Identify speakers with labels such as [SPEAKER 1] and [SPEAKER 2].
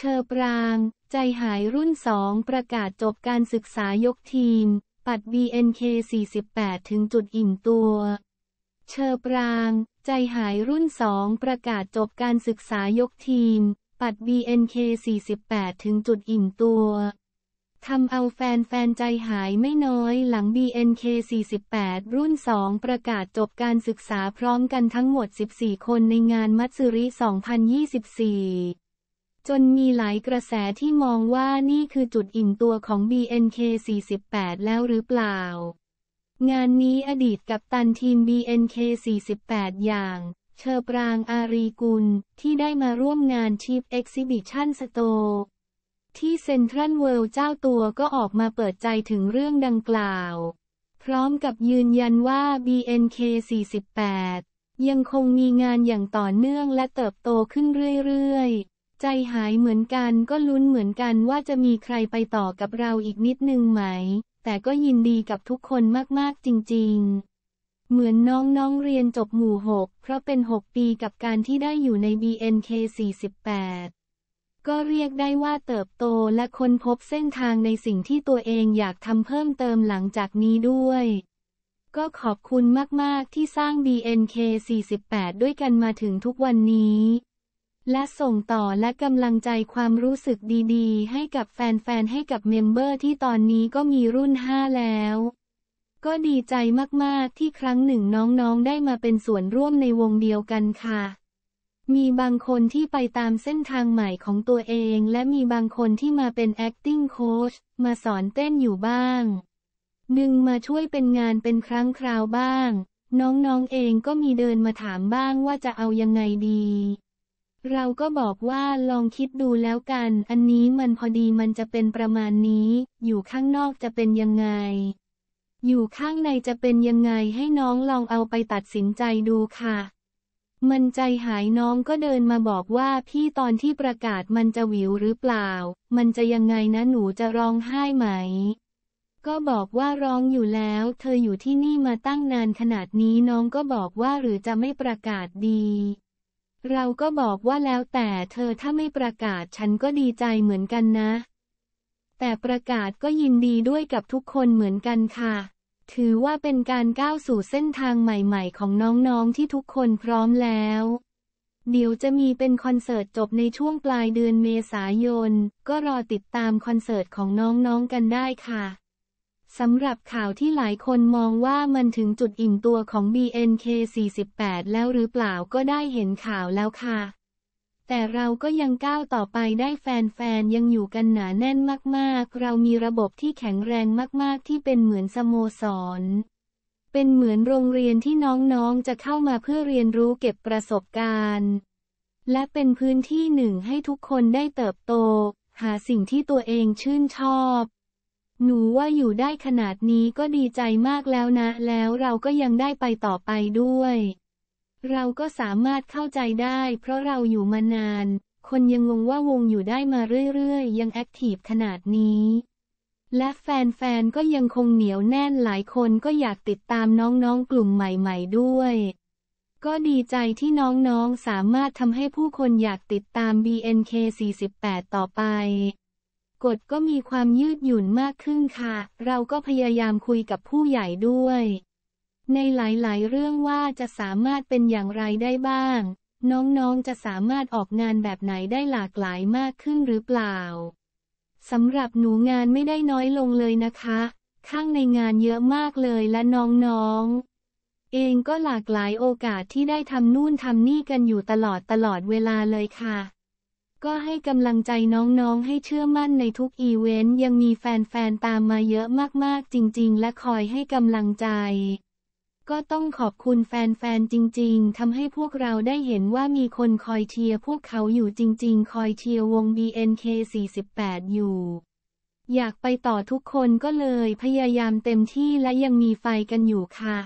[SPEAKER 1] เชอร์ปราง ใจหายรุ่นสองประกาศจบการศึกษายกทีมปัด BNK 48ถึงจุดอิ่มตัว เชอร์ปราง ใจหายรุ่นสองประกาศจบการศึกษายกทีมปัด BNK 48ถึงจุดอิ่มตัวทำเอาแฟนแฟนใจหายไม่น้อยหลัง BNK 48รุ่น 2 ประกาศจบการศึกษาพร้อมกันทั้งหมด 14คนในงานมัตสึริ2024จนมีหลายกระแสที่มองว่านี่คือจุดอิ่มตัวของ BNK48 แล้วหรือเปล่า งานนี้อดีตกับตันทีม BNK48 อย่าง เชอปราง อารีกุล ที่ได้มาร่วมงานชิปเอ็กซิบิชันสโต o ที่เซ็นทรัลเวิลด์เจ้าตัวก็ออกมาเปิดใจถึงเรื่องดังกล่าว พร้อมกับยืนยันว่า BNK48 ยังคงมีงานอย่างต่อเนื่องและเติบโตขึ้นเรื่อยๆใจหายเหมือนกันก็ลุ้นเหมือนกันว่าจะมีใครไปต่อกับเราอีกนิดนึงไหม แต่ก็ยินดีกับทุกคนมาก ๆจริงๆ เหมือนน้องๆเรียนจบหมู่หกเพราะเป็นหกปีกับการที่ได้อยู่ใน BNK 48ก็เรียกได้ว่าเติบโตและค้นพบเส้นทางในสิ่งที่ตัวเองอยากทำเพิ่มเติมหลังจากนี้ด้วย ก็ขอบคุณมาก ๆที่สร้าง BNK 48ด้วยกันมาถึงทุกวันนี้และส่งต่อและกำลังใจความรู้สึกดีๆ ให้กับแฟนๆให้กับเมมเบอร์ที่ตอนนี้ก็มีรุ่น5แล้ว ก็ดีใจมากๆที่ครั้งหนึ่งน้องๆได้มาเป็นส่วนร่วมในวงเดียวกันค่ะ มีบางคนที่ไปตามเส้นทางใหม่ของตัวเองและมีบางคนที่มาเป็น acting coach มาสอนเต้นอยู่บ้าง หนึ่งมาช่วยเป็นงานเป็นครั้งคราวบ้าง น้องๆเองก็มีเดินมาถามบ้างว่าจะเอายังไงดีเราก็บอกว่าลองคิดดูแล้วกัน อันนี้มันพอดีมันจะเป็นประมาณนี้ อยู่ข้างนอกจะเป็นยังไง อยู่ข้างในจะเป็นยังไง ให้น้องลองเอาไปตัดสินใจดูค่ะ มันใจหายน้องก็เดินมาบอกว่าพี่ตอนที่ประกาศมันจะหวิวหรือเปล่า มันจะยังไงนะหนูจะร้องไห้ไหม ก็บอกว่าร้องอยู่แล้ว เธออยู่ที่นี่มาตั้งนานขนาดนี้น้องก็บอกว่าหรือจะไม่ประกาศดีเราก็บอกว่าแล้วแต่เธอถ้าไม่ประกาศฉันก็ดีใจเหมือนกันนะ แต่ประกาศก็ยินดีด้วยกับทุกคนเหมือนกันค่ะ ถือว่าเป็นการก้าวสู่เส้นทางใหม่ ๆ ของน้องๆที่ทุกคนพร้อมแล้ว เดี๋ยวจะมีเป็นคอนเสิร์ตจบในช่วงปลายเดือนเมษายน ก็รอติดตามคอนเสิร์ตของน้องๆกันได้ค่ะสำหรับข่าวที่หลายคนมองว่ามันถึงจุดอิ่มตัวของ BNK48 แล้วหรือเปล่าก็ได้เห็นข่าวแล้วค่ะ แต่เราก็ยังก้าวต่อไปได้แฟนๆ ยังอยู่กันหนาแน่นมากๆ เรามีระบบที่แข็งแรงมากๆ ที่เป็นเหมือนสโมสร เป็นเหมือนโรงเรียนที่น้องๆจะเข้ามาเพื่อเรียนรู้เก็บประสบการณ์ และเป็นพื้นที่หนึ่งให้ทุกคนได้เติบโตหาสิ่งที่ตัวเองชื่นชอบหนูว่าอยู่ได้ขนาดนี้ก็ดีใจมากแล้วนะ แล้วเราก็ยังได้ไปต่อไปด้วย เราก็สามารถเข้าใจได้เพราะเราอยู่มานาน คนยังงงว่าวงอยู่ได้มาเรื่อย ๆ ยังแอคทีฟขนาดนี้ และแฟน ๆ ก็ยังคงเหนียวแน่นหลายคนก็อยากติดตามน้องๆ กลุ่มใหม่ ๆด้วย ก็ดีใจที่น้องๆสามารถทำให้ผู้คนอยากติดตาม BNK48 ต่อไปกฎก็มีความยืดหยุ่นมากขึ้นค่ะ เราก็พยายามคุยกับผู้ใหญ่ด้วย ในหลายๆเรื่องว่าจะสามารถเป็นอย่างไรได้บ้าง น้องๆจะสามารถออกงานแบบไหนได้หลากหลายมากขึ้นหรือเปล่าสำหรับหนูงานไม่ได้น้อยลงเลยนะคะ ข้างในงานเยอะมากเลยและน้องๆเองก็หลากหลายโอกาสที่ได้ทำนู่นทำนี่กันอยู่ตลอดตลอดเวลาเลยค่ะก็ให้กำลังใจน้องๆ ให้เชื่อมั่นในทุกอีเวนต์ยังมีแฟนๆตามมาเยอะมากๆ จริงๆ และคอยให้กำลังใจ ก็ต้องขอบคุณแฟนๆจริงๆทำให้พวกเราได้เห็นว่ามีคนคอยเชียร์พวกเขาอยู่จริง ๆคอยเชียร์วง BNK48 อยู่ อยากไปต่อทุกคนก็เลย พยายามเต็มที่และยังมีไฟกันอยู่ค่ะ